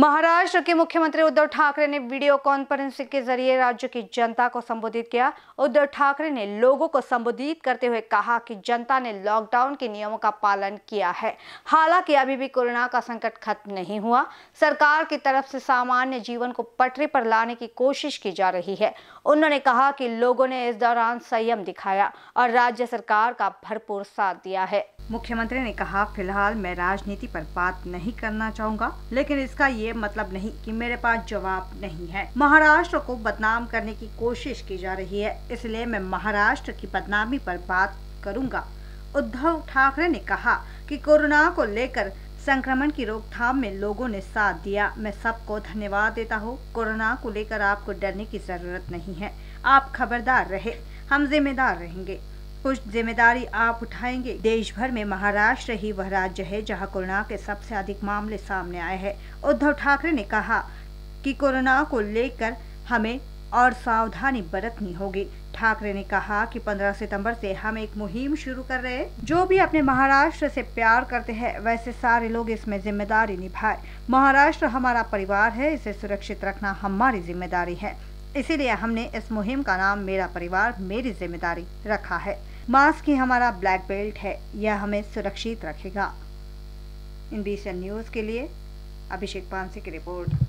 महाराष्ट्र के मुख्यमंत्री उद्धव ठाकरे ने वीडियो कॉन्फ्रेंसिंग के जरिए राज्य की जनता को संबोधित किया उद्धव ठाकरे ने लोगों को संबोधित करते हुए कहा कि जनता ने लॉकडाउन के नियमों का पालन किया है हालांकि अभी भी कोरोना का संकट खत्म नहीं हुआ सरकार की तरफ से सामान्य जीवन को पटरी पर लाने की कोशिश की जा रही है उन्होंने कहा कि लोगों ने इस दौरान संयम दिखाया और राज्य सरकार का भरपूर साथ दिया है मुख्यमंत्री ने कहा फिलहाल मैं राजनीति पर बात नहीं करना चाहूँगा लेकिन इसका ये मतलब नहीं कि मेरे पास जवाब नहीं है महाराष्ट्र को बदनाम करने की कोशिश की जा रही है इसलिए मैं महाराष्ट्र की बदनामी पर बात करूँगा उद्धव ठाकरे ने कहा कि कोरोना को लेकर संक्रमण की रोकथाम में लोगों ने साथ दिया मैं सबको धन्यवाद देता हूँ कोरोना को लेकर आपको डरने की जरूरत नहीं है आप खबरदार रहे हम जिम्मेदार रहेंगे कुछ जिम्मेदारी आप उठाएंगे देश भर में महाराष्ट्र ही वह राज्य है जहां कोरोना के सबसे अधिक मामले सामने आए हैं उद्धव ठाकरे ने कहा कि कोरोना को लेकर हमें और सावधानी बरतनी होगी ठाकरे ने कहा कि 15 सितंबर से हम एक मुहिम शुरू कर रहे हैं जो भी अपने महाराष्ट्र से प्यार करते हैं वैसे सारे लोग इसमें जिम्मेदारी निभाए महाराष्ट्र हमारा परिवार है इसे सुरक्षित रखना हमारी जिम्मेदारी है इसीलिए हमने इस मुहिम का नाम मेरा परिवार मेरी जिम्मेदारी रखा है मास्क ही हमारा ब्लैक बेल्ट है यह हमें सुरक्षित रखेगा इन बीस न्यूज़ के लिए अभिषेक पानसी की रिपोर्ट